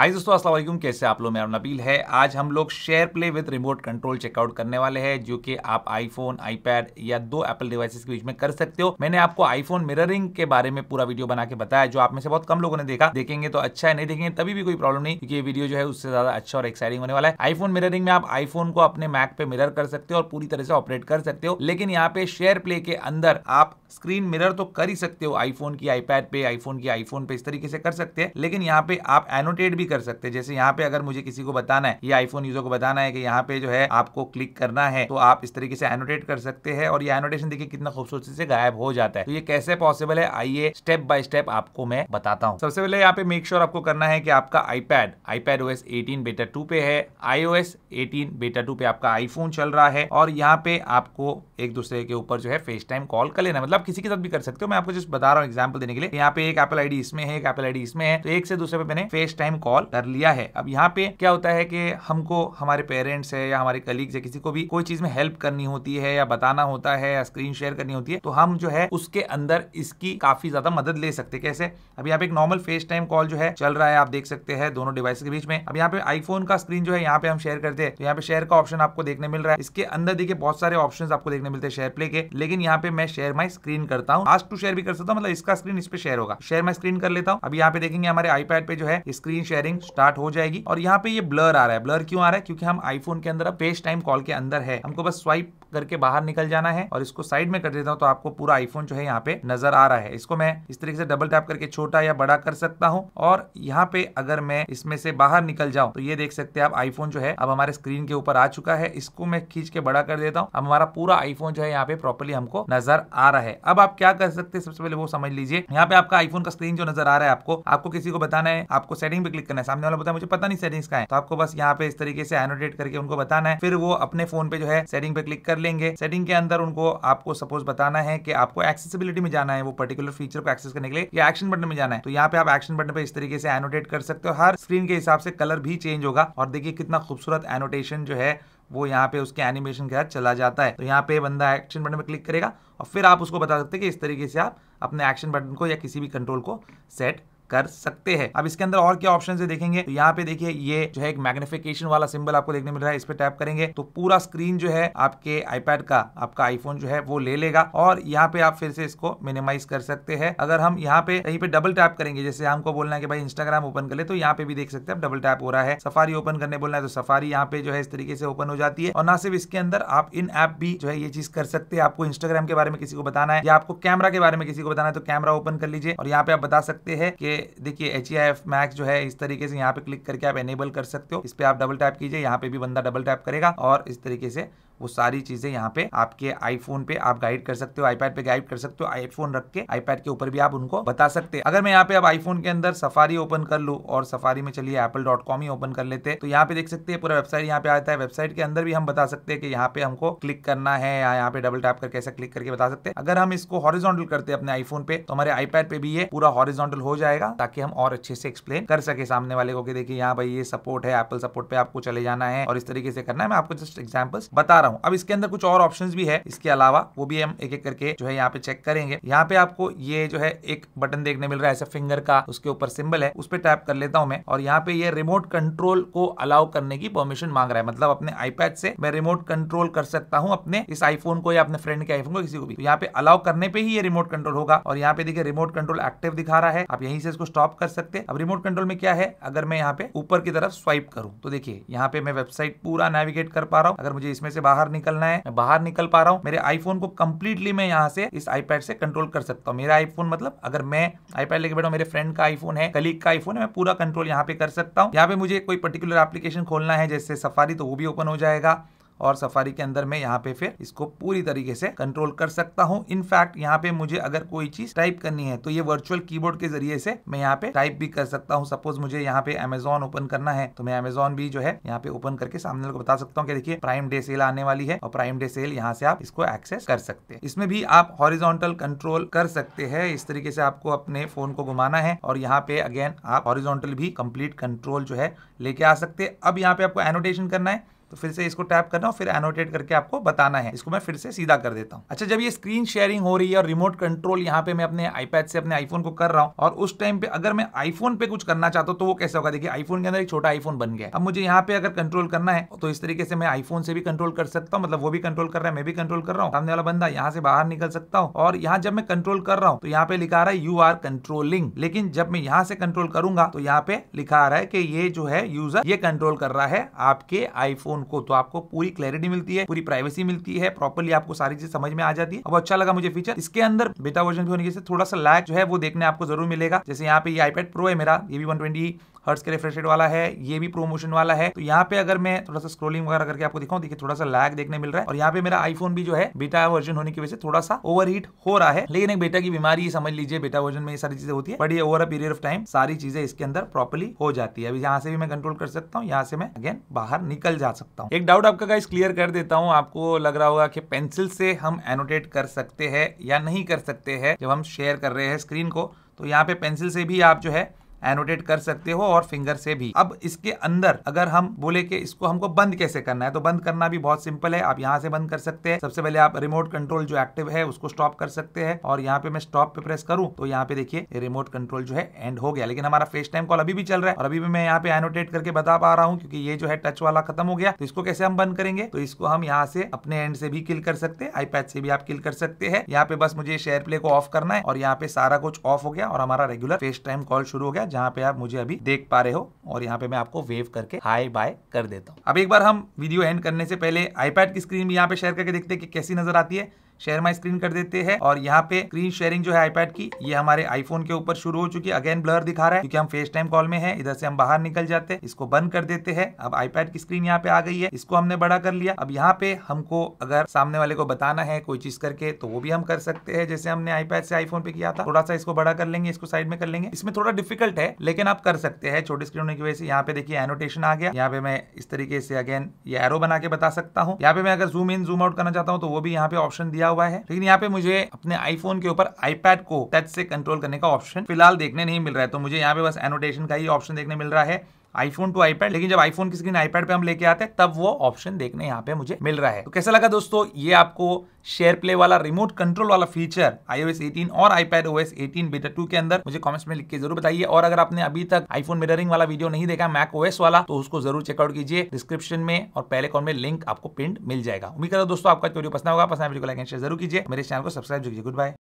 हाय दोस्तों अस्सलाम वालेकुम कैसे आप लोग मेरा नबील है आज हम लोग SharePlay with remote control check out करने वाले हैं जो कि आप आईफोन आईपैड या दो एप्पल डिवाइसेस के बीच में कर सकते हो मैंने आपको आईफोन मिररिंग के बारे में पूरा वीडियो बना के बताया जो आप में से बहुत कम लोगों ने देखा देखेंगे तो अच्छा है नहीं देखेंगे तभी भी कोई प्रॉब्लम नहीं क्योंकि ये वीडियो जो है उससे ज्यादा अच्छा और एक्साइटिंग होने वाला है आईफोन मिररिंग में आप आईफोन को अपने मैक पे मिरर कर सकते हो और पूरी तरह से ऑपरेट कर सकते हो लेकिन यहाँ पे शेयर प्ले के अंदर आप स्क्रीन मिरर तो कर ही सकते हो आईफोन की आईपैड पे आईफोन की आईफोन पे इस तरीके से कर सकते हैं लेकिन यहाँ पे आप एनोटेट भी कर सकते हैं जैसे यहाँ पे अगर मुझे किसी को बताना है ये आईफोन यूजर को बताना है कि यहाँ पे जो है आपको क्लिक करना है तो आप इस तरीके से एनोटेट कर सकते हैं और ये एनोटेशन देखिए कितना खूबसूरती से गायब हो जाता है तो ये कैसे पॉसिबल है आइए स्टेप बाय स्टेप आपको मैं बताता हूँ सबसे पहले यहाँ पे मेक श्योर आपको करना है कि आपका iPad iPadOS eighteen beta two पे है एस एटीन बेटा टू पे आपका आईफोन चल रहा है और यहाँ पे आपको एक दूसरे के ऊपर जो है फेस टाइम कॉल कर लेना मतलब आप किसी के साथ भी कर सकते हो मैं आपको जस्ट बता रहा हूँ एग्जाम्पल देने के लिए यहाँ पे एक एपल आईडी इसमें है एक एपल आईडी इसमें है तो एक से दूसरे पे मैंने फेस टाइम कॉल कर लिया है अब यहाँ पे क्या होता है कि हमको हमारे पेरेंट्स है या हमारे कलीग्स है किसी को भी कोई चीज में हेल्प करनी होती है या बताना होता है या स्क्रीन शेयर करनी होती है तो हम जो है उसके अंदर इसकी काफी ज्यादा मदद ले सकते हैं कैसे अब यहाँ पे एक नॉर्मल फेस टाइम कॉल जो है चल रहा है आप देख सकते हैं दोनों डिवाइस के बीच में अब यहाँ पे आईफोन का स्क्रीन जो है यहाँ पे हम शेयर करते हैं तो यहाँ पे शेयर का ऑप्शन आपको देखने मिल रहा है इसके अंदर देखिए बहुत सारे ऑप्शन आपको देखने मिलते हैं शेयर प्ले के लेकिन यहाँ पे मैं शेयर माई स्क्रीन स्क्रीन करता हूँ आज टू शेयर भी कर सकता हूँ मतलब इसका स्क्रीन इस पे शेयर होगा शेयर मैं स्क्रीन कर लेता हूँ अभी यहाँ पे देखेंगे हमारे आईपैड पे जो है स्क्रीन शेयरिंग स्टार्ट हो जाएगी और यहाँ पे ये ब्लर आ रहा है ब्लर क्यों आ रहा है क्योंकि हम आईफोन के अंदर फेस टाइम कॉल के अंदर है हमको बस स्वाइप करके बाहर निकल जाना है और इसको साइड में कर देता हूँ तो आपको पूरा आईफोन जो है यहाँ पे नजर आ रहा है इसको मैं इस तरीके से डबल टैप करके छोटा या बड़ा कर सकता हूँ और यहाँ पे अगर मैं इसमें से बाहर निकल जाऊँ तो ये देख सकते हैं आप आईफोन जो है अब हमारे स्क्रीन के ऊपर आ चुका है इसको मैं खींच के बड़ा कर देता हूँ अब हमारा पूरा आईफोन जो है यहाँ पे प्रॉपरली हमको नजर आ रहा है अब आप क्या कर सकते हैं सबसे पहले वो समझ लीजिए यहाँ पे आपका आईफोन का स्क्रीन जो नजर आ रहा है आपको आपको किसी को बताना है आपको सेटिंग पे क्लिक करना है सामने वाला बताया मुझे पता नहीं सेटिंग्स का है तो आपको बस यहाँ पे इस तरीके से एनोटेट करके उनको बताना है फिर वो अपने फोन पे जो है सेटिंग पे क्लिक कर लेंगे सेटिंग के अंदर उनको आपको सपोज बताना है कि आपको एक्सेसिबिलिटी में जाना है वो पर्टिकुलर फीचर को एक्सेस करने के लिए या एक्शन बटन में जाना है तो यहाँ पे आप एक्शन बटन पे इस तरीके से एनोटेट कर सकते हो हर स्क्रीन के हिसाब से कलर भी चेंज होगा और देखिए कितना खूबसूरत एनोटेशन जो है वो यहाँ पे उसके एनिमेशन के साथ चला जाता है तो यहाँ पे बंदा एक्शन बटन पर क्लिक करेगा और फिर आप उसको बता सकते हैं कि इस तरीके से आप अपने एक्शन बटन को या किसी भी कंट्रोल को सेट कर सकते हैं अब इसके अंदर और क्या ऑप्शन है देखेंगे तो यहाँ पे देखिए ये जो है एक मैग्निफिकेशन वाला सिंबल आपको देखने मिल रहा है इस पर टैप करेंगे तो पूरा स्क्रीन जो है आपके आईपैड का आपका आईफोन जो है वो ले लेगा और यहाँ पे आप फिर से इसको मिनिमाइज कर सकते हैं अगर हम यहाँ पे कहीं पे डबल टैप करेंगे जैसे हमको बोलना है कि भाई इंस्टाग्राम ओपन कर ले तो यहाँ पे भी देख सकते हैं डबल टैप हो रहा है सफारी ओपन करने बोलना है तो सफारी यहाँ पे जो है इस तरीके से ओपन हो जाती है और ना सिर्फ इसके अंदर आप इन ऐप भी जो है ये चीज कर सकते हैं आपको इंस्टाग्राम के बारे में किसी को बताना है या आपको कैमरा के बारे में किसी को बताना है तो कैमरा ओपन कर लीजिए और यहाँ पे आप बता सकते हैं कि देखिए एच ई मैक्स जो है इस तरीके से यहाँ पे क्लिक करके आप एनेबल कर सकते हो इस पर आप डबल टैप कीजिए यहाँ पे भी बंदा डबल टैप करेगा और इस तरीके से वो सारी चीजें यहाँ पे आपके आईफोन पे आप गाइड कर सकते हो आईपैड पे गाइड कर सकते हो आईफोन रख के आईपैड के ऊपर भी आप उनको बता सकते हैं अगर मैं यहाँ पे अब आईफोन के अंदर सफारी ओपन कर लू और सफारी में चलिए एप्पल डॉट कॉम ही ओपन कर लेते हैं तो यहाँ पे देख सकते हैं पूरा वेबसाइट यहाँ पे आता है वेबसाइट के अंदर भी हम बता सकते हैं कि यहाँ पे हमको क्लिक करना है या यहाँ पे डबल टैप करके ऐसा क्लिक करके बता सकते हैं अगर हम इसको हॉरिजॉन्टल करते हैं अपने आईफोन पे तो हमारे आईपैड पे भी ये पूरा हॉरिजॉन्टल हो जाएगा ताकि हम और अच्छे से एक्सप्लेन कर सके सामने वाले को कि देखिए यहाँ भाई ये सपोर्ट है एप्पल सपोर्ट पे आपको चले जाना है और इस तरीके से करना है मैं आपको जस्ट एग्जाम्पल्स बता रहा हूँ हूँ अब इसके अंदर कुछ और ऑप्शन भी है इसके अलावा वो भी हम एक एक करके जो है यहाँ पे चेक करेंगे यहाँ पे आपको ये जो है एक बटन देखने मिल रहा है ऐसा फिंगर का उसके ऊपर सिंबल है उस पर टैप कर लेता हूँ मैं और यहाँ पे ये रिमोट कंट्रोल को अलाउ करने की परमिशन मांग रहा है मतलब अपने आईपैड से मैं रिमोट कंट्रोल कर सकता हूँ अपने इस आईफोन को या अपने फ्रेंड के आईफोन को किसी को भी तो यहाँ पे अलाउ करने पे ही ये रिमोट कंट्रोल होगा और यहाँ पे देखिए रिमोट कंट्रोल एक्टिव दिखा रहा है आप यहीं से इसको स्टॉप कर सकते अब रिमोट कंट्रोल में क्या है अगर मैं यहाँ पे ऊपर की तरफ स्वाइप करूँ तो देखिये यहाँ पे मैं वेबसाइट पूरा नेविगेट कर पा रहा हूँ अगर मुझे इसमें से बाहर बाहर निकलना है मैं बाहर निकल पा रहा हूँ मेरे आईफोन को कंप्लीटली मैं यहाँ से इस आईपैड से कंट्रोल कर सकता हूँ मेरा आईफोन मतलब अगर मैं आईपैड लेके बैठा मेरे फ्रेंड का आईफोन है कलीग का आईफोन है मैं पूरा कंट्रोल यहाँ पे कर सकता हूँ यहाँ पे मुझे कोई पर्टिकुलर एप्लीकेशन खोलना है जैसे सफारी तो वो भी ओपन हो जाएगा और सफारी के अंदर मैं यहाँ पे फिर इसको पूरी तरीके से कंट्रोल कर सकता हूँ इनफैक्ट यहाँ पे मुझे अगर कोई चीज टाइप करनी है तो ये वर्चुअल कीबोर्ड के जरिए से मैं यहाँ पे टाइप भी कर सकता हूँ सपोज मुझे यहाँ पे अमेजोन ओपन करना है तो मैं अमेजोन भी जो है यहाँ पे ओपन करके सामने को बता सकता हूँ देखिए प्राइम डे सेल आने वाली है और प्राइम डे सेल यहाँ से आप इसको एक्सेस कर सकते हैं इसमें भी आप हॉरिजोंटल कंट्रोल कर सकते हैं इस तरीके से आपको अपने फोन को घुमाना है और यहाँ पे अगेन आप हॉरिजोंटल भी कंप्लीट कंट्रोल जो है लेके आ सकते अब यहाँ पे आपको एनोटेशन करना है तो फिर से इसको टैप करना और फिर एनोटेट करके आपको बताना है इसको मैं फिर से सीधा कर देता हूँ अच्छा जब ये स्क्रीन शेयरिंग हो रही है और रिमोट कंट्रोल यहाँ पे मैं अपने आईपैड से अपने आईफोन को कर रहा हूँ और उस टाइम पे अगर मैं आईफोन पे कुछ करना चाहता हूँ तो वो कैसे होगा देखिए आईफोन के अंदर एक छोटा आईफोन बन गया अब मुझे यहाँ पे अगर कंट्रोल करना है तो इस तरीके से मैं आईफोन से भी कंट्रोल कर सकता हूँ मतलब वो भी कंट्रोल कर रहा है मैं भी कंट्रोल कर रहा हूँ सामने वाला बंदा यहाँ से बाहर निकल सकता हूँ और यहाँ जब मैं कंट्रोल कर रहा हूँ तो यहाँ पे लिखा रहा है यू आर कंट्रोलिंग लेकिन जब मैं यहाँ से कंट्रोल करूंगा तो यहाँ पे लिखा रहा है कि ये जो है यूजर ये कंट्रोल कर रहा है आपके आईफोन उनको तो आपको पूरी क्लैरिटी मिलती है पूरी प्राइवेसी मिलती है प्रॉपरली आपको सारी चीज समझ में आ जाती है अब अच्छा लगा मुझे फीचर इसके अंदर बेटा वर्जन भी होने के थोड़ा सा लैक जो है वो देखने आपको जरूर मिलेगा जैसे यहाँ पे आईपेड आईपैड प्रो है मेरा ये भी वन हर्ट्स के रिफ्रेश रेट वाला है ये भी प्रोमोशन वाला है तो यहाँ पे अगर मैं थोड़ा सा स्क्रोलिंग वगैरह करके आपको दिखाऊं देखिए थोड़ा सा लैग देखने मिल रहा है और यहाँ पे मेरा आईफोन भी जो है बेटा वर्जन होने की वजह से थोड़ा सा ओवर हो रहा है लेकिन एक बेटा की बीमारी समझ लीजिए बेटा वर्जन में ये सारी चीजें होती है बट ये over a period of time सारी चीजें इसके अंदर प्रॉपरली हो जाती है अभी यहाँ से भी मैं कंट्रोल कर सकता हूँ यहाँ से मैं अगेन बाहर निकल जा सकता हूँ एक डाउट आपका गाइस क्लियर कर देता हूँ आपको लग रहा होगा कि पेंसिल से हम एनोटेट कर सकते हैं या नहीं कर सकते हैं जब हम शेयर कर रहे हैं स्क्रीन को तो यहाँ पे पेंसिल से भी आप जो है एनोटेट कर सकते हो और फिंगर से भी अब इसके अंदर अगर हम बोले कि इसको हमको बंद कैसे करना है तो बंद करना भी बहुत सिंपल है आप यहाँ से बंद कर सकते हैं सबसे पहले आप रिमोट कंट्रोल जो एक्टिव है उसको स्टॉप कर सकते हैं और यहाँ पे मैं स्टॉप पे प्रेस करूँ तो यहाँ पे देखिए रिमोट कंट्रोल जो है एंड हो गया लेकिन हमारा फेस टाइम कॉल अभी भी चल रहा है और अभी भी मैं यहाँ पे एनोटेट करके बता पा रहा हूँ क्योंकि ये जो है टच वाला खत्म हो गया तो इसको कैसे हम बंद करेंगे तो इसको हम यहाँ से अपने एंड से भी किल कर सकते हैं आईपैड से भी आप किल कर सकते हैं यहाँ पे बस मुझे शेयर प्ले को ऑफ करना है और यहाँ पे सारा कुछ ऑफ हो गया और हमारा रेगुलर फेस टाइम कॉल शुरू हो गया जहां पे आप मुझे अभी देख पा रहे हो और यहाँ पे मैं आपको वेव करके हाई बाय कर देता हूँ अब एक बार हम वीडियो एंड करने से पहले आईपैड की स्क्रीन भी यहाँ पे शेयर करके देखते हैं कि कैसी नजर आती है शेयर माई स्क्रीन कर देते हैं और यहाँ पे स्क्रीन शेयरिंग जो है आईपैड की ये हमारे आईफोन के ऊपर शुरू हो चुकी है अगेन ब्लर दिखा रहा है क्योंकि हम फेस टाइम कॉल में है इधर से हम बाहर निकल जाते हैं इसको बंद कर देते हैं अब आईपैड की स्क्रीन यहाँ पे आ गई है इसको हमने बड़ा कर लिया अब यहाँ पे हमको अगर सामने वाले को बताना है कोई चीज करके तो वो भी हम कर सकते हैं जैसे हमने आईपैड से आईफोन पे किया था थोड़ा सा इसको बड़ा कर लेंगे इसको साइड में कर लेंगे इसमें थोड़ा डिफिकल्ट है लेकिन आप कर सकते हैं छोटी स्क्रीन होने की वजह से यहाँ पे देखिए एनोटेशन आ गया यहाँ पे मैं इस तरीके से अगेन ये एरो बना के बता सकता हूँ यहाँ पे मैं अगर जूम इन जूम आउट करना चाहता हूँ तो वो भी यहाँ पे ऑप्शन दिया हुआ है लेकिन यहाँ पे मुझे अपने आईफोन के ऊपर आईपैड को टच से कंट्रोल करने का ऑप्शन फिलहाल देखने नहीं मिल रहा है तो मुझे यहाँ पे बस एनोटेशन का ही ऑप्शन देखने मिल रहा है आईफोन टू आईपैड लेकिन जब आईफोन की स्क्रीन आईपैड पे हम लेके आते हैं तब वो ऑप्शन देखने यहाँ पे मुझे मिल रहा है तो कैसा लगा दोस्तों ये आपको शेयर प्ले वाला रिमोट कंट्रोल वाला फीचर आईओएस 18 और आईपैड ओएस 18 बीटा 2 के अंदर मुझे कमेंट्स में लिख के जरूर बताइए और अगर आपने अभी तक आईफोन मिररिंग वाला वीडियो नहीं देखा मैक ओएस वाला तो उसको जरूर चेकआउट कीजिए डिस्क्रिप्शन में और पहले कॉन में लिंक आपको पिंड मिल जाएगा उम्मीद करो दोस्तों आपका वीडियो पसंद होगा पसंद वीडियो को लाइक एंड शेयर जरूर कीजिए मेरे चैनल को सब्सक्राइब कीजिए गुड बाय